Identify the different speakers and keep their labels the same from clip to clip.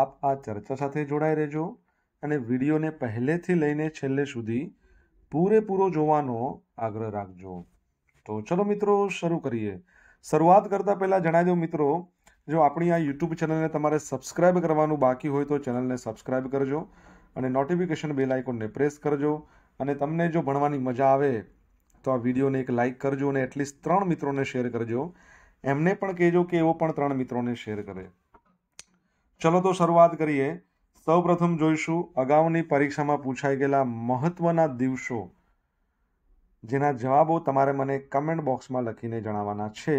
Speaker 1: આપ આ ચર્ચા સાથે જોડાઈ રહેજો અને વિડીયોને પહેલેથી લઈને છેલ્લે સુધી પૂરેપૂરો જોવાનો આગ્રહ રાખજો તો ચલો મિત્રો શરૂ કરીએ શરૂઆત કરતાં પહેલાં જણાવી દઉં મિત્રો જો આપણી આ યુટ્યુબ ચેનલને તમારે સબસ્ક્રાઇબ કરવાનું બાકી હોય તો ચેનલને સબસ્ક્રાઇબ કરજો અને નોટિફિકેશન બેલ આઇકોનને પ્રેસ કરજો અને તમને જો ભણવાની મજા આવે તો આ વિડીયોને એક લાઇક કરજો અને એટલીસ્ટ ત્રણ મિત્રોને શેર કરજો એમને પણ કહેજો કે એવો પણ ત્રણ મિત્રોને શેર કરે ચલો તો શરૂઆત કરીએ સૌપ્રથમ જોઈશું અગાઉની પરીક્ષામાં પૂછાઈ ગયેલા મહત્વના દિવસો જેના જવાબો તમારે મને કમેન્ટ બોક્સમાં લખીને જણાવવાના છે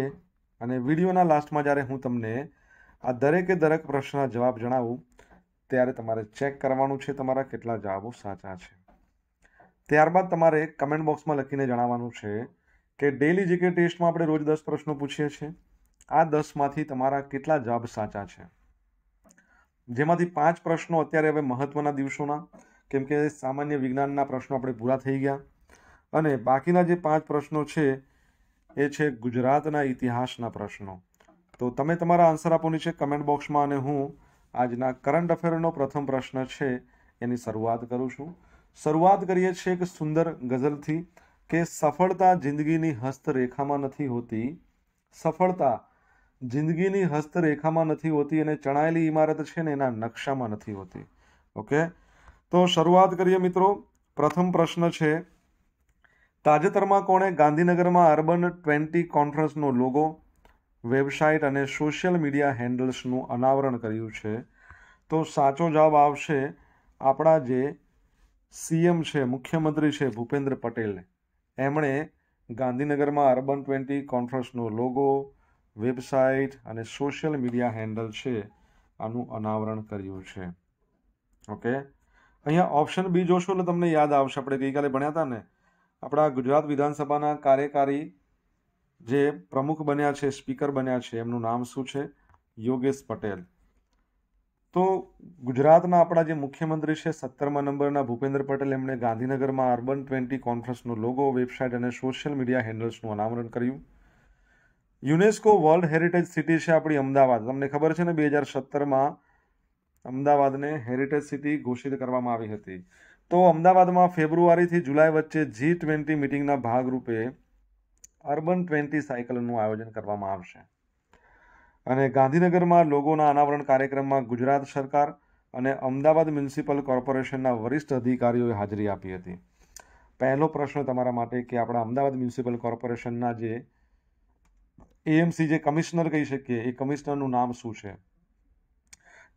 Speaker 1: અને વિડીયોના લાસ્ટમાં જ્યારે હું તમને આ દરેકે દરેક પ્રશ્નના જવાબ જણાવું ત્યારે તમારે ચેક કરવાનું છે તમારા કેટલા જવાબો સાચા છે ત્યારબાદ તમારે કમેન્ટ બોક્સમાં લખીને જણાવવાનું છે કે ડેલી જીકે ટેસ્ટમાં આપણે રોજ દસ પ્રશ્નો પૂછીએ છીએ આ દસમાંથી તમારા કેટલા જવાબ સાચા છે જેમાંથી પાંચ પ્રશ્નો અત્યારે હવે મહત્ત્વના દિવસોના કેમ કે સામાન્ય વિજ્ઞાનના પ્રશ્નો આપણે પૂરા થઈ ગયા અને બાકીના જે પાંચ પ્રશ્નો છે એ છે ગુજરાતના ઇતિહાસના પ્રશ્નો તો તમે તમારા આન્સર આપો છે કમેન્ટ બોક્સમાં અને હું આજના કરંટ અફેરનો પ્રથમ પ્રશ્ન છે એની શરૂઆત કરું છું શરૂઆત કરીએ છીએ એક સુંદર ગઝલથી કે સફળતા જિંદગીની હસ્તરેખામાં નથી હોતી સફળતા જિંદગીની હસ્તરેખામાં નથી હોતી અને ચણાયેલી ઇમારત છે ને એના નકશામાં નથી હોતી ઓકે તો શરૂઆત કરીએ મિત્રો પ્રથમ પ્રશ્ન છે તાજેતરમાં કોણે ગાંધીનગરમાં અર્બન ટ્વેન્ટી કોન્ફરન્સનો લોગો વેબસાઇટ અને સોશિયલ મીડિયા હેન્ડલ્સનું અનાવરણ કર્યું છે તો સાચો જવાબ આવશે આપણા જે સીએમ છે મુખ્યમંત્રી છે ભૂપેન્દ્ર પટેલ એમણે ગાંધીનગરમાં અર્બન ટ્વેન્ટી કોન્ફરન્સનો લોગો વેબસાઇટ અને સોશિયલ મીડિયા હેન્ડલ છે આનું અનાવરણ કર્યું છે ઓકે અહીંયા ઓપ્શન બી જોશો એટલે તમને યાદ આવશે આપણે ગઈકાલે ભણ્યા હતા ને આપણા ગુજરાત વિધાનસભાના કાર્યકારી જે પ્રમુખ બન્યા છે સ્પીકર બન્યા છે એમનું નામ શું છે યોગેશ પટેલ તો ગુજરાતના આપણા જે મુખ્યમંત્રી છે સત્તરમા નંબરના ભૂપેન્દ્ર પટેલ એમણે ગાંધીનગરમાં અર્બન ટ્વેન્ટી કોન્ફરન્સનો લોગો વેબસાઇટ અને સોશિયલ મીડિયા હેન્ડલ્સનું અનાવરણ કર્યું યુનેસ્કો વર્લ્ડ હેરિટેજ સિટી છે આપણી અમદાવાદ તમને ખબર છે ને બે હજાર સત્તરમાં અમદાવાદને હેરિટેજ સિટી ઘોષિત કરવામાં આવી હતી તો અમદાવાદમાં ફેબ્રુઆરીથી જુલાઈ વચ્ચે જી ટ્વેન્ટી મિટિંગના ભાગરૂપે અર્બન ટ્વેન્ટી સાયકલનું આયોજન કરવામાં આવશે અને ગાંધીનગરમાં લોગોના અનાવરણ કાર્યક્રમમાં ગુજરાત સરકાર અને અમદાવાદ મ્યુનિસિપલ કોર્પોરેશનના વરિષ્ઠ અધિકારીઓએ હાજરી આપી હતી પહેલો પ્રશ્ન તમારા માટે કે આપણા અમદાવાદ મ્યુનિસિપલ કોર્પોરેશનના જે એએમસી જે કમિશનર કહી શકીએ એ કમિશનરનું નામ શું છે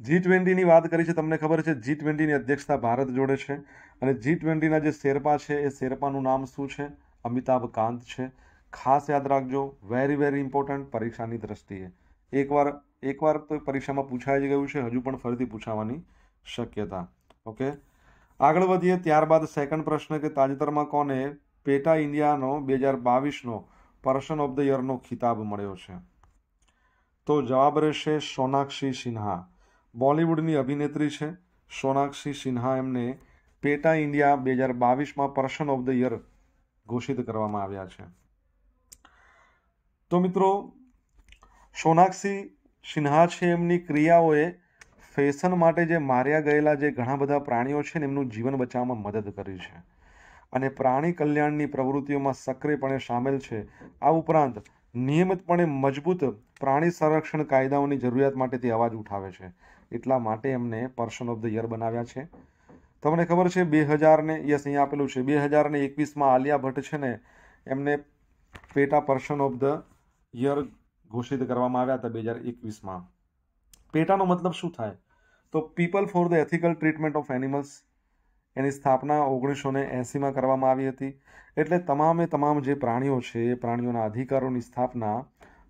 Speaker 1: જી ટ્વેન્ટીની વાત કરી છે તમને ખબર છે જી ટ્વેન્ટીની અધ્યક્ષતા ભારત જોડે છે અને જી ટ્વેન્ટીના જે શેરપા છે એ શેરપાનું નામ શું છે અમિતાભ કાંત છે ખાસ યાદ રાખજો વેરી વેરી ઇમ્પોર્ટન્ટ પરીક્ષાની દ્રષ્ટિએ એકવાર એકવાર તો પરીક્ષામાં પૂછાઈ જ ગયું છે હજુ પણ ફરીથી પૂછાવાની શક્યતા ઓકે આગળ વધીએ ત્યારબાદ સેકન્ડ પ્રશ્ન કે તાજેતરમાં કોને પેટા ઇન્ડિયાનો બે હજાર બાવીસનો નો પર્સન ઓફ ધ યરનો ખિતાબ મળ્યો છે તો જવાબ રહેશે સોનાક્ષી સિન્હા બોલિવૂડની અભિનેત્રી છે સોનાક્ષી સિન્હા એમને પેટા ઇન્ડિયા બે હજાર બાવીસમાં પર્સન ઓફ ધ યર ઘોષિત કરવામાં આવ્યા છે તો મિત્રો સોનાક્ષી સિન્હા છે એમની ક્રિયાઓએ ફેશન માટે જે માર્યા ગયેલા જે ઘણા બધા પ્રાણીઓ છે ને એમનું જીવન બચાવવામાં મદદ કરી છે અને પ્રાણી કલ્યાણની પ્રવૃત્તિઓમાં સક્રિયપણે સામેલ છે આ ઉપરાંત નિયમિતપણે મજબૂત પ્રાણી સંરક્ષણ કાયદાઓની જરૂરિયાત માટે તે અવાજ ઉઠાવે છે એટલા માટે એમને પર્સન ઓફ ધ યર બનાવ્યા છે તમને ખબર છે બે હજારને યસ અહીંયા આપેલું છે બે હજારને એકવીસમાં આલિયા ભટ્ટ છે ને એમને પેટા પર્સન ઓફ ધ યર ઘોષિત કરવામાં આવ્યા હતા બે હજાર એકવીસમાં પેટાનો મતલબ શું થાય તો people for the ethical treatment of animals એની સ્થાપના ઓગણીસો ને એંસીમાં કરવામાં આવી હતી એટલે તમામે તમામ જે પ્રાણીઓ છે એ પ્રાણીઓના અધિકારોની સ્થાપના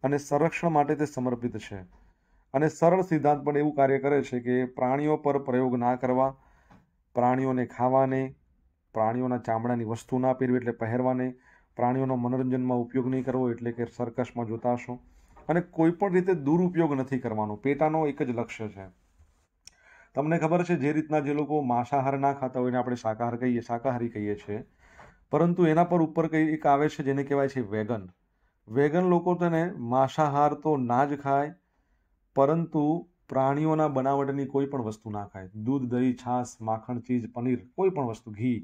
Speaker 1: અને સંરક્ષણ માટે તે સમર્પિત છે અને સરળ સિદ્ધાંત પણ એવું કાર્ય કરે છે કે પ્રાણીઓ પર પ્રયોગ ના કરવા પ્રાણીઓને ખાવાને પ્રાણીઓના ચામડાની વસ્તુ ના પહેરવી એટલે પહેરવાને પ્રાણીઓનો મનોરંજનમાં ઉપયોગ નહીં કરવો એટલે કે સર્કસમાં જોતા હશો અને કોઈ પણ રીતે દુરુપયોગ નથી કરવાનો પેટાનો એક જ લક્ષ્ય છે તમને ખબર છે જે રીતના જે લોકો માંસાહાર ના ખાતા હોય એને આપણે શાકાહાર કહીએ શાકાહારી કહીએ છીએ પરંતુ એના પર ઉપર કંઈ એક આવે છે જેને કહેવાય છે વેગન વેગન લોકો તેને માંસાહાર તો ના જ ખાય પરંતુ પ્રાણીઓના બનાવટની કોઈ પણ વસ્તુ ના ખાય દૂધ દહીં છાશ માખણ ચીઝ પનીર કોઈ પણ વસ્તુ ઘી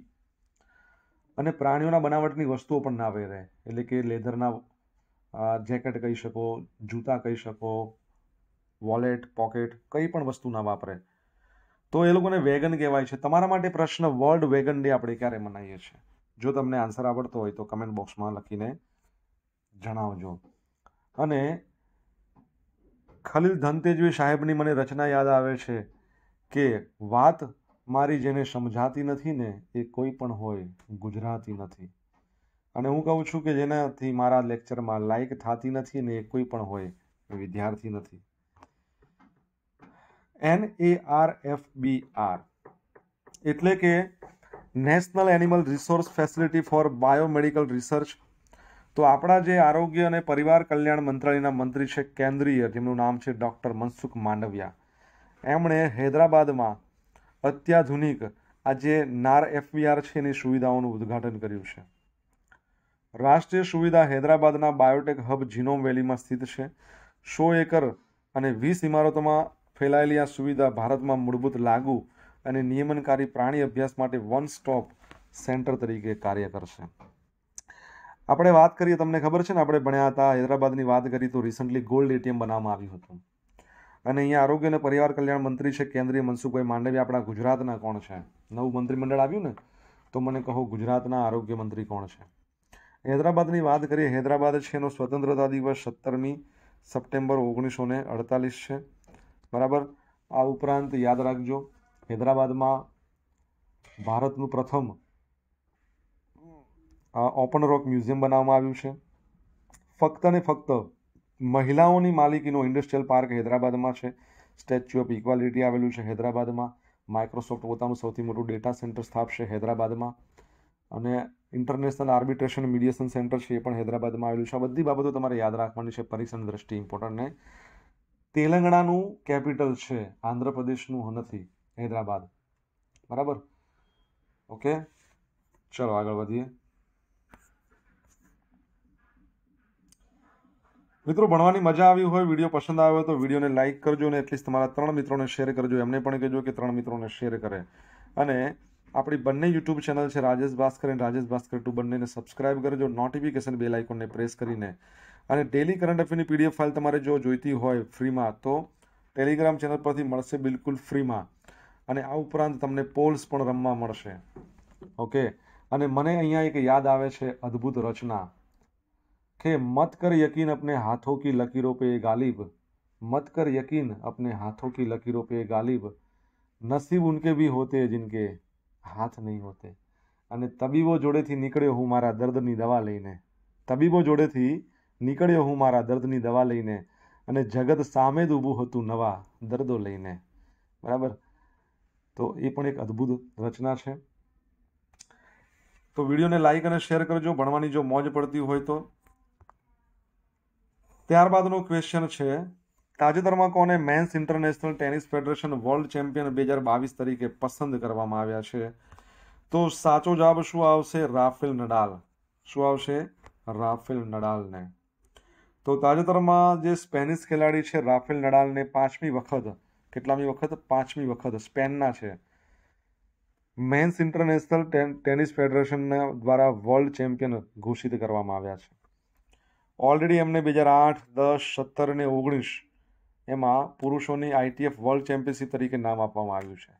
Speaker 1: અને પ્રાણીઓના બનાવટની વસ્તુઓ પણ ના પહેરે એટલે કે લેધરના જેકેટ કહી શકો જૂતા કહી શકો વોલેટ પોકેટ કંઈ પણ વસ્તુ ના વાપરે તો એ લોકોને વેગન કહેવાય છે તમારા માટે પ્રશ્ન વર્લ્ડ વેગન ડે આપણે ક્યારે મનાવીએ છીએ જો તમને આન્સર આવડતો હોય તો કમેન્ટ બોક્સમાં લખીને જણાવજો અને ખલીલ ધનતેજવી સાહેબની મને રચના યાદ આવે છે કે વાત મારી જેને સમજાતી નથી ને એ કોઈ પણ હોય ગુજરાતી નથી અને હું કહું છું કે જેનાથી મારા લેક્ચરમાં લાઇક થતી નથી ને એ કોઈ પણ હોય વિદ્યાર્થી નથી N A R F B R એટલે કે national animal resource facility for biomedical research તો આપણા જે આરોગ્ય અને પરિવાર કલ્યાણ મંત્રાલયના મંત્રી છે કેન્દ્રીય જેમનું નામ છે ડૉક્ટર મનસુખ માંડવિયા એમણે હૈદરાબાદમાં અત્યાધુનિક આ જે નાર એફવીઆર છે એની સુવિધાઓનું ઉદ્ઘાટન કર્યું છે રાષ્ટ્રીય સુવિધા હૈદરાબાદના બાયોટેક હબ જીનોમ વેલીમાં સ્થિત છે સો એકર અને વીસ ઇમારતોમાં ફેલાયેલી આ સુવિધા ભારતમાં મૂળભૂત લાગુ અને નિયમનકારી પ્રાણી અભ્યાસ માટે વન સ્ટોપ સેન્ટર તરીકે કાર્ય કરશે આપણે વાત કરીએ તમને ખબર છે ને આપણે ભણ્યા હતા હૈદરાબાદની વાત કરી તો રિસન્ટલી ગોલ્ડ એટીએમ બનાવવામાં આવ્યું હતું અને અહીંયા આરોગ્ય અને પરિવાર કલ્યાણ મંત્રી છે કેન્દ્રીય મનસુખભાઈ માંડવી આપણા ગુજરાતના કોણ છે નવું મંત્રીમંડળ આવ્યું ને તો મને કહો ગુજરાતના આરોગ્ય મંત્રી કોણ છે હૈદરાબાદની વાત કરીએ હૈદરાબાદ છે એનો સ્વતંત્રતા દિવસ સત્તરમી સપ્ટેમ્બર ઓગણીસો ને અડતાલીસ છે બરાબર આ ઉપરાંત યાદ રાખજો હૈદરાબાદમાં ભારતનું પ્રથમ ઓપન રોક મ્યુઝિયમ બનાવવામાં આવ્યું છે ફક્ત ને ફક્ત મહિલાઓની માલિકીનો ઇન્ડસ્ટ્રીયલ પાર્ક હૈદરાબાદમાં છે સ્ટેચ્યુ ઓફ ઇક્વાલિટી આવેલું છે હૈદરાબાદમાં માઇક્રોસોફ્ટ પોતાનું સૌથી મોટું ડેટા સેન્ટર સ્થાપશે હૈદરાબાદમાં અને ઇન્ટરનેશનલ આર્બિટ્રેશન મીડિયેશન સેન્ટર છે એ પણ હૈદરાબાદમાં આવેલું છે આ બધી બાબતો તમારે યાદ રાખવાની છે પરીક્ષાની દ્રષ્ટિએ ઇમ્પોર્ટન્ટ ને તેલંગણાનું કેપિટલ છે આંધ્રપ્રદેશનું નથી હૈદરાબાદ બરાબર ઓકે ચલો આગળ વધીએ મિત્રો ભણવાની મજા આવી હોય વિડીયો પસંદ આવ્યો તો વિડીયોને લાઇક કરજો અને એટલીસ્ટ તમારા ત્રણ મિત્રોને શેર કરજો એમને પણ કહેજો કે ત્રણ મિત્રોને શેર કરે અને આપણી બંને યુટ્યુબ ચેનલ છે રાજેશ ભાસ્કર અને રાજેશ ભાસ્કર ટુ બંનેને સબસ્ક્રાઇબ કરજો નોટિફિકેશન બેલ આઇકોનને પ્રેસ કરીને અને ડેલી કરંટ અફેરની પીડીએફ ફાઇલ તમારે જો જોઈતી હોય ફ્રીમાં તો ટેલિગ્રામ ચેનલ પરથી મળશે બિલકુલ ફ્રીમાં અને આ ઉપરાંત તમને પોલ્સ પણ રમવા મળશે ઓકે અને મને અહીંયા એક યાદ આવે છે અદ્ભુત રચના કે મત કર યકીન અપને હાથો કી લકીરો પે ગાલિબ મત કર યકીન અપને હાથો કી લકીરો પે ગાલિબ નસીબ ઉનકે ભી હોતે જિનકે હાથ નહીં હોતે અને તબીબો જોડેથી નીકળ્યો હું મારા દર્દની દવા લઈને તબીબો જોડેથી નીકળ્યો હું મારા દર્દની દવા લઈને અને જગત સામે જ ઊભું હતું નવા દર્દો લઈને બરાબર તો એ પણ એક અદ્ભુત રચના છે તો વિડીયોને લાઈક અને શેર કરજો ભણવાની જો મોજ પડતી હોય તો ત્યારબાદનો ક્વેશ્ચન છે તાજેતરમાં કોને men's international tennis federation world champion બે હજાર બાવીસ તરીકે પસંદ કરવામાં આવ્યા છે તો સાચો જવાબ શું આવશે રાફેલ નડાલ શું આવશે રાફેલ નડાલને તો તાજેતરમાં જે સ્પેનિશ ખેલાડી છે રાફેલ નડાલને પાંચમી વખત કેટલામી વખત પાંચમી વખત સ્પેનના છે મેન્સ ઇન્ટરનેશનલ ટેનિસ ફેડરેશનના દ્વારા વર્લ્ડ ચેમ્પિયન ઘોષિત કરવામાં આવ્યા છે ઓલરેડી એમને બે હજાર આઠ દસ સત્તર અને ઓગણીસ એમાં પુરુષોની આઈટીએફ વર્લ્ડ ચેમ્પિયનશિપ તરીકે નામ આપવામાં આવ્યું છે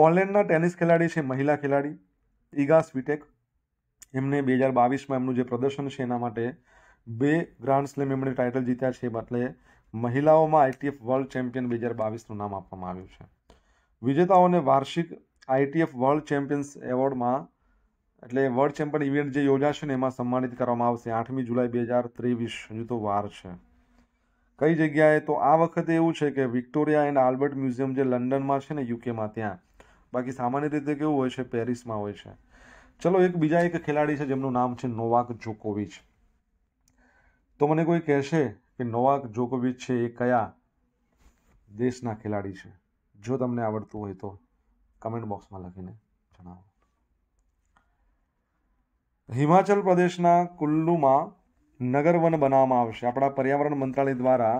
Speaker 1: પોલેન્ડના ટેનિસ ખેલાડી છે મહિલા ખેલાડી ઈગા સ્વિટેક એમને બે હજાર બાવીસમાં એમનું જે પ્રદર્શન છે એના માટે બે ગ્રાન્ડ સ્લેમ એમણે ટાઇટલ જીત્યા છે એટલે મહિલાઓમાં આઈટીએફ વર્લ્ડ ચેમ્પિયન બે હજાર બાવીસનું નામ આપવામાં આવ્યું છે વિજેતાઓને વાર્ષિક આઈટીએફ વર્લ્ડ ચેમ્પિયન્સ એવોર્ડમાં એટલે વર્લ્ડ ચેમ્પિયન ઇવેન્ટ જે યોજાશે ને એમાં સન્માનિત કરવામાં આવશે આઠમી જુલાઈ બે હજાર ત્રેવીસ હજુ તો વાર છે કઈ જગ્યાએ તો આ વખતે એવું છે કે વિક્ટોરિયા એન્ડ આલ્બર્ટ મ્યુઝિયમ જે લંડનમાં છે ને યુકેમાં ત્યાં બાકી સામાન્ય રીતે કેવું હોય છે પેરિસમાં હોય છે ચલો એક બીજા એક ખેલાડી છે જેમનું નામ છે નોવાક જોકોવિચ તો મને કોઈ કહેશે કે નોવાક જોકોવિચ છે એ કયા દેશના ખેલાડી છે જો તમને આવડતું હોય તો કમેન્ટ બોક્સમાં લખીને જણાવો હિમાચલ પ્રદેશના કુલ્લુમાં નગરવન બનાવવામાં આવશે આપણા પર્યાવરણ મંત્રાલય દ્વારા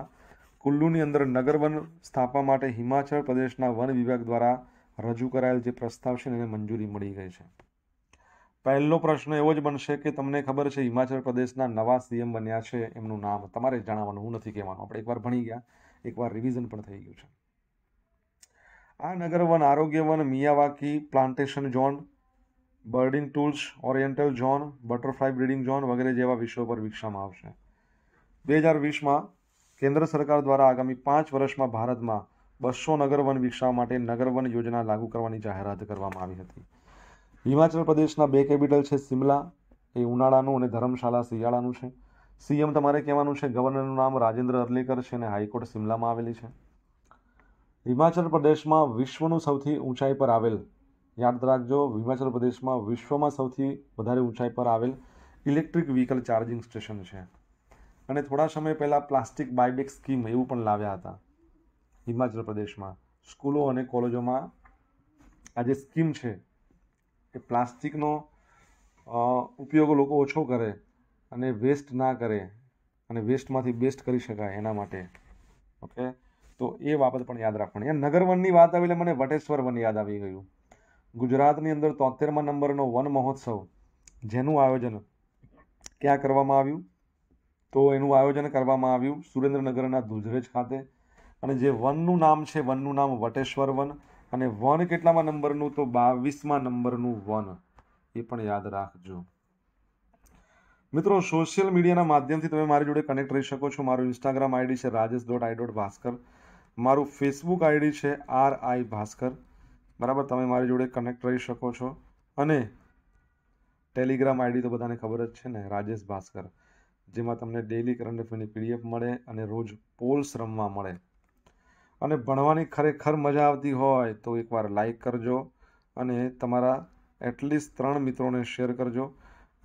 Speaker 1: કુલ્લુની અંદર નગરવન સ્થાપવા માટે હિમાચલ પ્રદેશના વન વિભાગ દ્વારા રજૂ કરાયેલ જે પ્રસ્તાવ છે એને મંજૂરી મળી ગઈ છે પહેલો પ્રશ્ન એવો જ બનશે કે તમને ખબર છે હિમાચલ પ્રદેશના નવા સીએમ બન્યા છે એમનું નામ તમારે જણાવવાનું હું નથી કહેવાનું આપણે એકવાર ભણી ગયા એકવાર રિવિઝન પણ થઈ ગયું છે આ નગર વન આરોગ્ય વન Miyawaki plantation zone birding tools oriental zone butterfly breeding zone વગેરે જેવા વિષયો પર વિકસવામાં આવશે બે હજાર વીસમાં કેન્દ્ર સરકાર દ્વારા આગામી પાંચ વર્ષમાં ભારતમાં બસો નગર વન વિકસાવવા માટે નગર વન યોજના લાગુ કરવાની જાહેરાત કરવામાં આવી હતી હિમાચલ પ્રદેશના બે કેપિટલ છે સિમલા એ ઉનાળાનું અને ધર્મશાલા શિયાળાનું છે સીએમ તમારે કહેવાનું છે ગવર્નરનું નામ રાજેન્દ્ર અર્લેકર છે અને હાઈકોર્ટ સિમલામાં આવેલી છે હિમાચલ પ્રદેશમાં વિશ્વનું સૌથી ઊંચાઈ પર આવેલ યાદ રાખજો હિમાચલ પ્રદેશમાં વિશ્વમાં સૌથી વધારે ઊંચાઈ પર આવેલ ઇલેક્ટ્રિક વ્હીકલ ચાર્જિંગ સ્ટેશન છે અને થોડા સમય પહેલાં પ્લાસ્ટિક બાયબેક સ્કીમ એવું પણ લાવ્યા હતા હિમાચલ પ્રદેશમાં સ્કૂલો અને કોલેજોમાં આ જે સ્કીમ છે કે પ્લાસ્ટિકનો ઉપયોગ લોકો ઓછો કરે અને વેસ્ટ ના કરે અને વેસ્ટમાંથી બેસ્ટ કરી શકાય એના માટે ઓકે તો એ બાબત પણ યાદ રાખવાની વનની વાત આવી એટલે મને વટેશ્વર વન યાદ આવી ગયું ગુજરાતની અંદર તોતેરમાં નંબરનો વન મહોત્સવ જેનું આયોજન ક્યાં કરવામાં આવ્યું તો એનું આયોજન કરવામાં આવ્યું સુરેન્દ્રનગરના દુધરેજ ખાતે અને જે વનનું નામ છે વનનું નામ વટેશ્વર વન અને વન કેટલામાં નંબરનું તો બાવીસમાં નંબરનું વન એ પણ યાદ રાખજો મિત્રો સોશિયલ મીડિયાના માધ્યમથી તમે મારી જોડે કનેક્ટ રહી શકો છો મારું ઇન્સ્ટાગ્રામ આઈડી છે Rajesh dot I dot Bhaskar મારું ફેસબુક આઈડી છે આર આઈ ભાસ્કર બરાબર તમે મારી જોડે કનેક્ટ રહી શકો છો અને ટેલિગ્રામ આઈડી તો બધાને ખબર જ છે ને રાજેશ ભાસ્કર જેમાં તમને ડેલી કરંટ અફેરની પીડીએફ મળે અને રોજ પોલ્સ રમવા મળે અને ભણવાની ખરેખર મજા આવતી હોય તો એકવાર લાઈક કરજો અને તમારા એટલીસ્ટ ત્રણ મિત્રોને શેર કરજો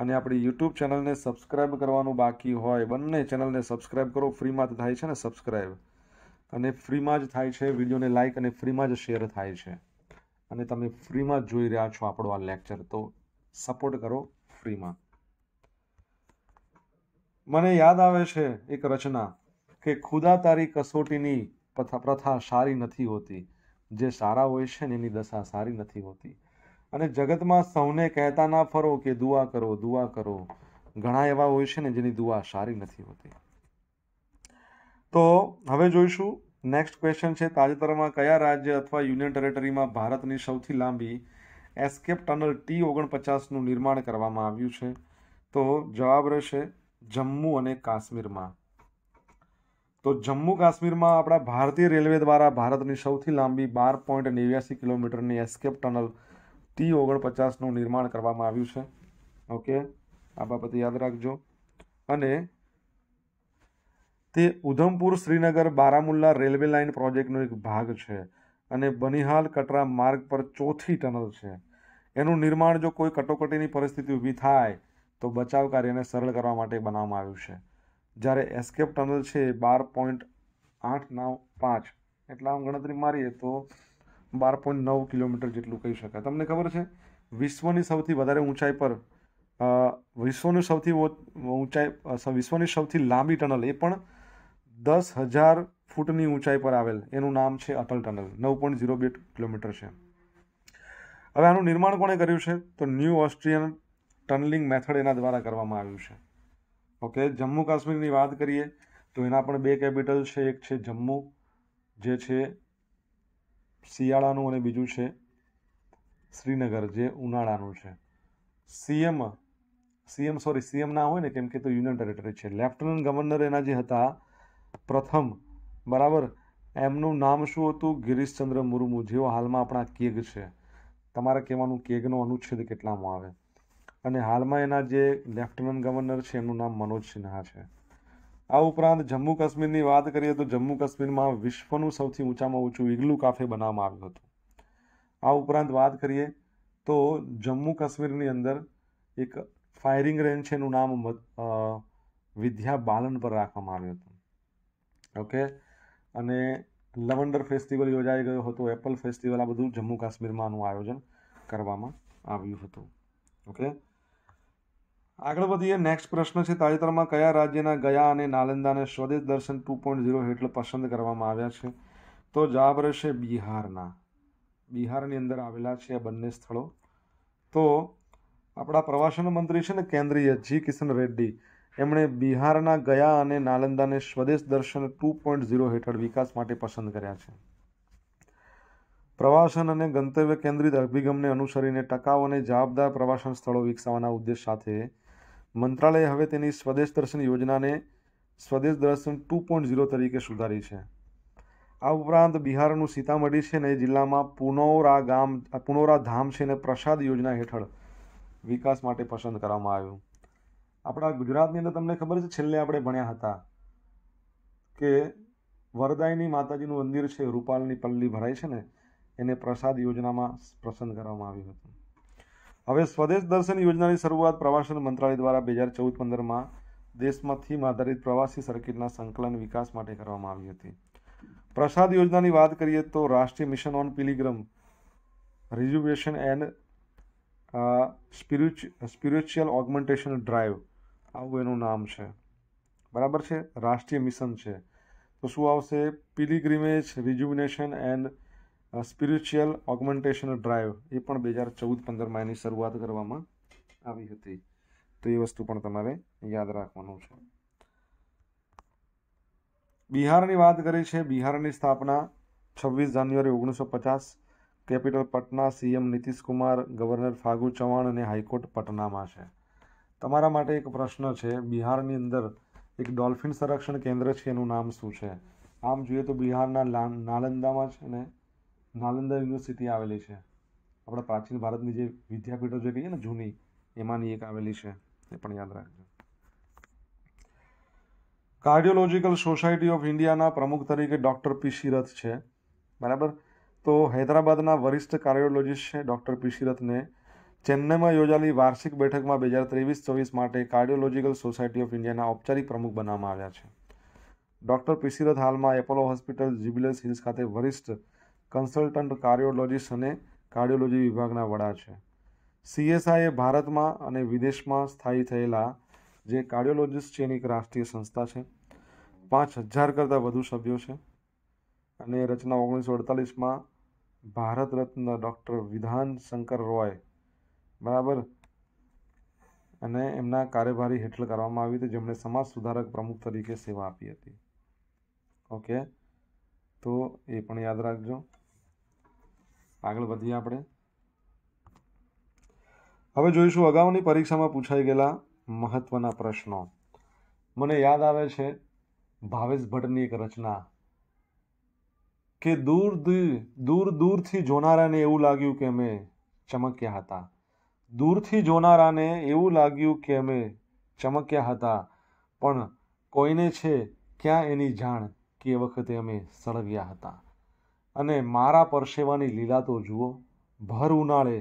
Speaker 1: અને આપણી યુટ્યુબ ચેનલને સબસ્ક્રાઈબ કરવાનું બાકી હોય બંને ચેનલને સબસ્ક્રાઈબ કરો ફ્રીમાં તો થાય છે ને સબસ્ક્રાઈબ અને ફ્રીમાં જ થાય છે વિડીયોને લાઇક અને ફ્રીમાં જ શેર થાય છે અને તમે ફ્રીમાં જ જોઈ રહ્યા છો આપણો આ લેક્ચર તો સપોર્ટ કરો ફ્રીમાં મને યાદ આવે છે એક રચના કે ખુદા તારી કસોટીની પ્રથા સારી નથી હોતી જે સારા હોય છે ને એની દશા સારી નથી હોતી અને જગતમાં સૌને કહેતા ના ફરો કે દુઆ કરો દુઆ કરો ઘણા એવા હોય છે ને જેની દુઆ સારી નથી હોતી તો હવે જોઈશું નેક્સ્ટ ક્વેશ્ચન છે તાજેતરમાં કયા રાજ્ય અથવા યુનિયન ટેરેટરીમાં ભારતની સૌથી લાંબી એસ્કેપ ટનલ ટી ઓગણપચાસનું નિર્માણ કરવામાં આવ્યું છે તો જવાબ રહેશે જમ્મુ અને કાશ્મીરમાં તો જમ્મુ કાશ્મીરમાં આપણા ભારતીય રેલવે દ્વારા ભારતની સૌથી લાંબી બાર પોઈન્ટ નેવ્યાસી કિલોમીટરની એસ્કેપ ટનલ ટી ઓગણપચાસનું નિર્માણ કરવામાં આવ્યું છે ઓકે આ બાબતે યાદ રાખજો અને તે ઉધમપુર શ્રીનગર બારામુલ્લા રેલવે લાઇન પ્રોજેક્ટનો એક ભાગ છે અને બનિહાલ કટરા માર્ગ પર ચોથી ટનલ છે એનું નિર્માણ જો કોઈ કટોકટીની પરિસ્થિતિ ઊભી થાય તો બચાવ કાર્યને સરળ કરવા માટે બનાવવામાં આવ્યું છે જ્યારે એસ્કેપ ટનલ છે બાર પોઈન્ટ આઠ નવ પાંચ એટલે આમ ગણતરી મારીએ તો બાર પોઈન્ટ નવ કિલોમીટર જેટલું કહી શકાય તમને ખબર છે વિશ્વની સૌથી વધારે ઊંચાઈ પર વિશ્વની સૌથી ઊંચાઈ વિશ્વની સૌથી લાંબી ટનલ એ પણ દસ હજાર ફૂટની ઊંચાઈ પર આવેલ એનું નામ છે અટલ ટનલ નવ પોઈન્ટ ઝીરો બે કિલોમીટર છે હવે આનું નિર્માણ કોણે કર્યું છે તો ન્યૂ ઓસ્ટ્રિયન ટનલિંગ મેથડ એના દ્વારા કરવામાં આવ્યું છે ઓકે જમ્મુ કાશ્મીરની વાત કરીએ તો એના પણ બે કેપિટલ છે એક છે જમ્મુ જે છે શિયાળાનું અને બીજું છે શ્રીનગર જે ઉનાળાનું છે સીએમ સીએમ સોરી સીએમ ના હોય ને કેમ કે તો યુનિયન ટેરેટરી છે લેફ્ટનન્ટ ગવર્નર એના જે હતા પ્રથમ બરાબર એમનું નામ શું હતું ગિરીશચંદ્ર મુર્મુ જેઓ હાલમાં આપણા કેગ છે તમારે કહેવાનું કેગનો અનુચ્છેદ કેટલામાં આવે અને હાલમાં એના જે લેફ્ટનન્ટ ગવર્નર છે એનું નામ મનોજ સિન્હા છે આ ઉપરાંત જમ્મુ કાશ્મીરની વાત કરીએ તો જમ્મુ કાશ્મીરમાં વિશ્વનું સૌથી ઊંચામાં ઊંચું ઇગ્લુ કાફે બનાવવામાં આવ્યું હતું આ ઉપરાંત વાત કરીએ તો જમ્મુ કાશ્મીરની અંદર એક ફાયરિંગ રેન્જ છે એનું નામ વિદ્યા બાલન પર રાખવામાં આવ્યું હતું ઓકે અને લવંડર ફેસ્ટિવલ યોજાઈ ગયો હતો એપલ ફેસ્ટિવલ આ બધું જમ્મુ કાશ્મીરમાં આનું આયોજન કરવામાં આવ્યું હતું ઓકે આગળ વધીએ નેક્સ્ટ પ્રશ્ન છે તાજેતરમાં કયા રાજ્યના ગયા અને નાલંદાને સ્વદેશ દર્શન ટુ પોઈન્ટ ઝીરો હેઠળ પસંદ કરવામાં આવ્યા છે તો જવાબ રહેશે બિહારના બિહારની અંદર આવેલા છે આ બંને સ્થળો તો આપણા પ્રવાસન મંત્રી છે ને કેન્દ્રીય જી કિશન રેડ્ડી એમણે બિહારના ગયા અને નાલંદાને સ્વદેશ દર્શન ટુ પોઈન્ટ ઝીરો હેઠળ વિકાસ માટે પસંદ કર્યા છે પ્રવાસન અને ગંતવ્ય કેન્દ્રિત અભિગમને અનુસરીને ટકાઉ અને જવાબદાર પ્રવાસન સ્થળો વિકસાવવાના ઉદ્દેશ સાથે મંત્રાલયે હવે તેની સ્વદેશ દર્શન યોજનાને સ્વદેશ દર્શન ટુ પોઈન્ટ ઝીરો તરીકે સુધારી છે આ ઉપરાંત બિહારનું સીતામઢી છે ને એ જિલ્લામાં પુનોરા ગામ પુનોરા ધામ છે ને પ્રસાદ યોજના હેઠળ વિકાસ માટે પસંદ કરવામાં આવ્યું આપણા ગુજરાતની અંદર તમને ખબર છે છેલ્લે આપણે ભણ્યા હતા કે વરદાયની માતાજીનું મંદિર છે રૂપાલની પલ્લી ભરાય છે ને એને પ્રસાદ યોજનામાં પસંદ કરવામાં આવ્યું હતું હવે સ્વદેશ દર્શન યોજનાની શરૂઆત પ્રવાસન મંત્રાલય દ્વારા બે હજાર ચૌદ પંદરમાં દેશમાં થીમ આધારિત પ્રવાસી સર્કિટના સંકલન વિકાસ માટે કરવામાં આવી હતી પ્રસાદ યોજનાની વાત કરીએ તો રાષ્ટ્રીય mission on pilgrim rejuvenation and spiritual augmentation drive આવું એનું નામ છે બરાબર છે રાષ્ટ્રીય મિશન છે તો શું આવશે pilgrimage rejuvenation and spiritual augmentation drive એ પણ બે હજાર ચૌદ પંદરમાં એની શરૂઆત કરવામાં આવી હતી તો એ વસ્તુ પણ તમારે યાદ રાખવાનું છે બિહારની વાત કરી છે બિહારની સ્થાપના છવ્વીસ જાન્યુઆરી ઓગણીસો પચાસ capital Patna CM Nitish Kumar governor Phagu Chauhan અને હાઈકોર્ટ પટનામાં છે તમારા માટે એક પ્રશ્ન છે બિહારની અંદર એક ડોલ્ફિન સંરક્ષણ કેન્દ્ર છે એનું નામ શું છે આમ જોઈએ તો બિહારના નાલંદામાં છે ને નાલંદા યુનિવર્સિટી આવેલી છે આપણા પ્રાચીન ભારતની જે વિદ્યાપીઠો જે કહીએ ને જૂની એમાંની એક આવેલી છે એ પણ યાદ રાખજો કાર્ડિયોલોજિકલ સોસાયટી ઓફ ઇન્ડિયાના પ્રમુખ તરીકે ડૉક્ટર પી શીરથ છે બરાબર તો હૈદરાબાદના વરિષ્ઠ કાર્ડિયોલોજિસ્ટ છે ડૉક્ટર પી શીરથને ચેન્નઈમાં યોજાયેલી વાર્ષિક બેઠકમાં બે હજાર ત્રેવીસ ચોવીસ માટે કાર્ડિયોલોજિકલ સોસાયટી ઓફ ઇન્ડિયાના ઔપચારિક પ્રમુખ બનાવવામાં આવ્યા છે ડૉક્ટર પીસીરથ હાલમાં એપોલો હોસ્પિટલ જ્યુબિલસ હિલ્સ ખાતે વરિષ્ઠ કન્સલ્ટન્ટ કાર્ડિયોલોજિસ્ટ અને કાર્ડિયોલોજી વિભાગના વડા છે સીએસઆઈએ ભારતમાં અને વિદેશમાં સ્થાયી થયેલા જે કાર્ડિયોલોજિસ્ટ છે એની એક રાષ્ટ્રીય સંસ્થા છે પાંચ હજાર કરતાં વધુ સભ્યો છે અને રચના ઓગણીસો અડતાલીસમાં ભારત રત્ન ડૉક્ટર વિધાન શંકર રોય બરાબર અને એમના કાર્યભારી હેઠળ કરવામાં આવી હતી જેમણે સમાજ સુધારક પ્રમુખ તરીકે સેવા આપી હતી ઓકે તો એ પણ યાદ રાખજો આગળ વધીએ આપણે હવે જોઈશું અગાઉની પરીક્ષામાં પૂછાઈ ગયેલા મહત્વના પ્રશ્નો મને યાદ આવે છે ભાવેશ ભટ્ટની એક રચના કે દૂર દૂર દૂરથી જોનારાને એવું લાગ્યું કે અમે ચમક્યા હતા દૂરથી જોનારાને એવું લાગ્યું કે અમે ચમક્યા હતા પણ કોઈને છે ક્યાં એની જાણ કે એ વખતે અમે સળગ્યા હતા અને મારા પરસેવાની લીલા તો જુઓ ભર ઉનાળે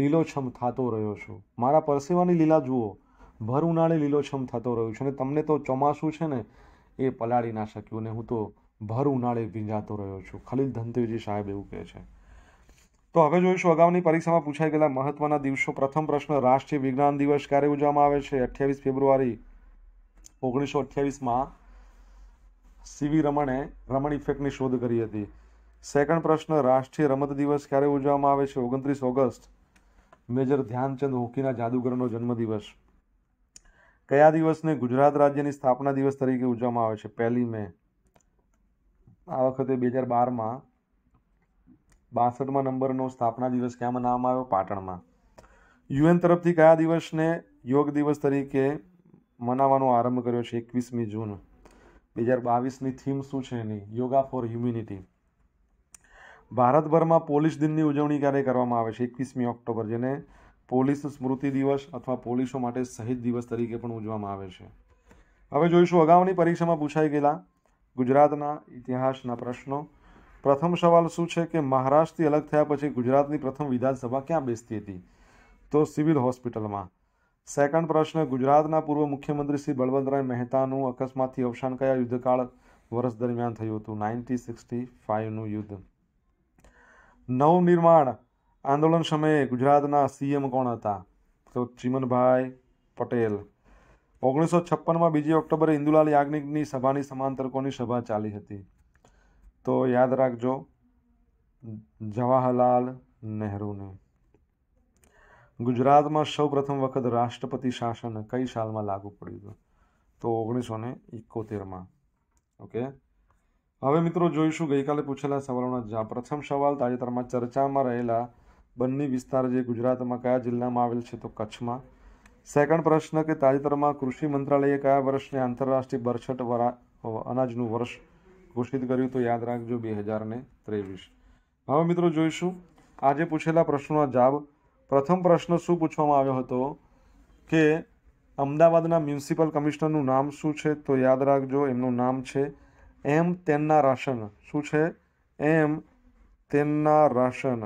Speaker 1: લીલોછમ થતો રહ્યો છું મારા પરસેવાની લીલા જુઓ ભર ઉનાળે લીલોછમ થતો રહ્યો છું અને તમને તો ચોમાસું છે ને એ પલાળી ના શક્યું ને હું તો ભર ઉનાળે ભીંજાતો રહ્યો છું ખલીલ ધનતેવજી સાહેબ એવું કહે છે તો હવે જોઈશું અગાઉની પરીક્ષામાં પૂછાઈ ગયેલા મહત્વના દિવસો પ્રથમ પ્રશ્ન રાષ્ટ્રીય વિજ્ઞાન દિવસ ક્યારે ઉજવવામાં આવે છે અઠ્યાવીસ ફેબ્રુઆરી ઓગણીસો અઠ્યાવીસમાં સીવી રમણે રમણ ઇફેક્ટની શોધ કરી હતી સેકન્ડ પ્રશ્ન રાષ્ટ્રીય રમત દિવસ ક્યારે ઉજવવામાં આવે છે ઓગણત્રીસ ઓગસ્ટ મેજર ધ્યાનચંદ હોકીના જાદુગરનો જન્મદિવસ કયા દિવસને ગુજરાત રાજ્યની સ્થાપના દિવસ તરીકે ઉજવવામાં આવે છે પહેલી મે આ વખતે બે હજાર બારમાં બાસઠમાં નંબરનો સ્થાપના દિવસ ક્યાં મનાવવામાં આવ્યો પાટણમાં યુએન તરફથી કયા દિવસને યોગ દિવસ તરીકે મનાવવાનો આરંભ કર્યો છે એકવીસમી જૂન બે હજાર બાવીસની થીમ શું છે એની યોગા ફોર હ્યુમિનિટી ભારતભરમાં પોલીસ દિનની ઉજવણી ક્યારે કરવામાં આવે છે એકવીસમી ઓક્ટોબર જેને પોલીસ સ્મૃતિ દિવસ અથવા પોલીસો માટે શહીદ દિવસ તરીકે પણ ઉજવવામાં આવે છે હવે જોઈશું અગાઉની પરીક્ષામાં પૂછાઈ ગયેલા ગુજરાતના ઇતિહાસના પ્રશ્નો પ્રથમ સવાલ શું છે કે મહારાષ્ટ્રથી અલગ થયા પછી ગુજરાતની પ્રથમ વિધાનસભા ક્યાં બેસતી હતી તો સિવિલ હોસ્પિટલમાં સેકન્ડ પ્રશ્ન ગુજરાતના પૂર્વ મુખ્યમંત્રી શ્રી બળવંતરાય મહેતાનું અકસ્માતથી અવસાન કયા યુદ્ધકાળ વર્ષ દરમિયાન થયું હતું નાઇન્ટી સિક્સટી ફાઇવનું યુદ્ધ નવનિર્માણ આંદોલન સમયે ગુજરાતના સીએમ કોણ હતા તો ચીમનભાઈ પટેલ ઓગણીસો છપ્પનમાં બીજી ઓક્ટોબરે ઇન્દુલાલ યાજ્ઞિકની સભાની સમાંતરકોની સભા ચાલી હતી તો યાદ રાખજો જવાહરલાલ નહેરુને ગુજરાતમાં સૌ પ્રથમ વખત રાષ્ટ્રપતિ શાસન કઈ સાલમાં લાગુ પડ્યું હતું તો ઓગણીસો ને એકોતેરમાં ઓકે હવે મિત્રો જોઈશું ગઈકાલે પૂછેલા સવાલોના જવાબ પ્રથમ સવાલ તાજેતરમાં ચર્ચામાં રહેલા બંને વિસ્તાર જે ગુજરાતમાં કયા જિલ્લામાં આવેલ છે તો કચ્છમાં સેકન્ડ પ્રશ્ન કે તાજેતરમાં કૃષિ મંત્રાલયે કયા વર્ષને આંતરરાષ્ટ્રીય બરછટ અનાજનું વર્ષ ઘોષિત કર્યું તો યાદ રાખજો બે હજાર ને ત્રેવીસ હવે મિત્રો જોઈશું આજે પૂછેલા પ્રશ્નોના જવાબ પ્રથમ પ્રશ્ન શું પૂછવામાં આવ્યો હતો કે અમદાવાદના મ્યુનિસિપલ કમિશનરનું નામ શું છે તો યાદ રાખજો એમનું નામ છે એમ તેમના રાશન શું છે એમ તેમના રાશન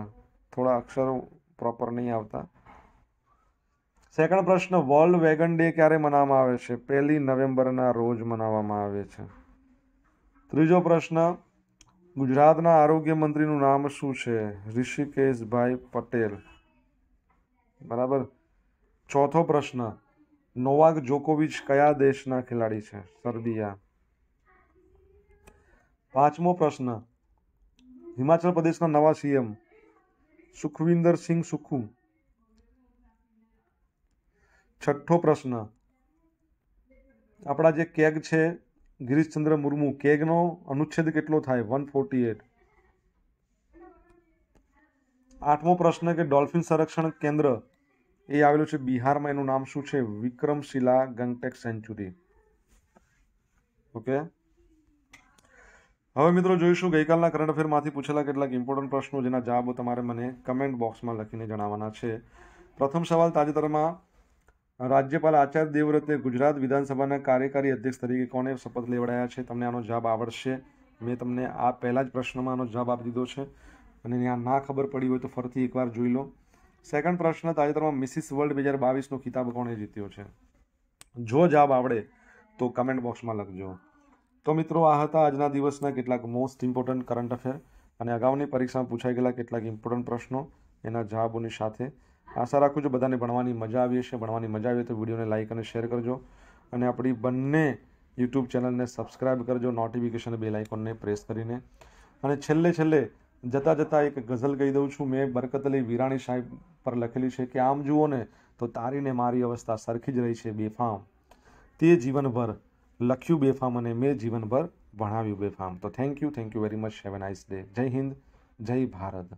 Speaker 1: થોડા અક્ષરો પ્રોપર નહીં આવતા સેકન્ડ પ્રશ્ન વર્લ્ડ વેગન ડે ક્યારે મનાવવામાં આવે છે પહેલી નવેમ્બરના રોજ મનાવવામાં આવે છે ત્રીજો પ્રશ્ન ગુજરાતના આરોગ્ય મંત્રીનું નામ શું છે ઋષિકેશભાઈ પટેલ બરાબર ચોથો પ્રશ્ન નોવાક જોકોવિચ કયા દેશના ખેલાડી છે સર્બિયા પાંચમો પ્રશ્ન હિમાચલ પ્રદેશના નવા સીએમ સુખવિન્દર સિંહ સુખુ છઠ્ઠો પ્રશ્ન આપણા જે કેગ છે ગિરીશચંદ્ર મુર્મુ કેગનો અનુચ્છેદ કેટલો થાય વન ફોર્ટી એટ આઠમો પ્રશ્ન કે ડોલ્ફિન સંરક્ષણ કેન્દ્ર એ આવેલું છે બિહારમાં એનું નામ શું છે વિક્રમશિલા ગંગટેક સેન્ચુરી ઓકે હવે મિત્રો જોઈશું ગઈકાલના કરંટ અફેરમાંથી પૂછેલા કેટલાક ઇમ્પોર્ટન્ટ પ્રશ્નો જેના જવાબો તમારે મને કમેન્ટ બોક્સમાં લખીને જણાવવાના છે પ્રથમ સવાલ તાજેતરમાં રાજ્યપાલ આચાર્ય દેવવ્રતે ગુજરાત વિધાનસભાના કાર્યકારી અધ્યક્ષ તરીકે કોને શપથ લેવડાયા છે તમને આનો જવાબ આવડશે મેં તમને આ પહેલાં જ પ્રશ્નમાં આનો જવાબ આપી દીધો છે અને ત્યાં ના ખબર પડી હોય તો ફરીથી એકવાર જોઈ લો સેકન્ડ પ્રશ્ન તાજેતરમાં મિસિસ વર્લ્ડ બે હજાર બાવીસનો ખિતાબ કોણે જીત્યો છે જો જવાબ આવડે તો કમેન્ટ બોક્સમાં લખજો તો મિત્રો આ હતા આજના દિવસના કેટલાક મોસ્ટ ઇમ્પોર્ટન્ટ કરંટ અફેર અને અગાઉની પરીક્ષામાં પૂછાઈ ગયેલા કેટલાક ઇમ્પોર્ટન્ટ પ્રશ્નો એના જવાબોની સાથે આશા રાખું છું બધાને ભણવાની મજા આવી હશે ભણવાની મજા આવી તો વિડીયોને લાઇક અને શેર કરજો અને આપણી બંને યુટ્યુબ ચેનલને સબસ્ક્રાઇબ કરજો નોટિફિકેશન બે આઇકોનને પ્રેસ કરીને અને છેલ્લે છેલ્લે જતાં જતાં એક ગઝલ કહી દઉં છું મેં બરકત અલી વિરાણી સાહેબ પર લખેલી છે કે આમ જુઓ ને તો તારીને મારી અવસ્થા સરખી જ રહી છે બેફામ તે જીવનભર લખ્યું બેફામ અને મેં જીવનભર ભણાવ્યું બેફામ તો thank you thank you very much have nice day Jai Hind જય ભારત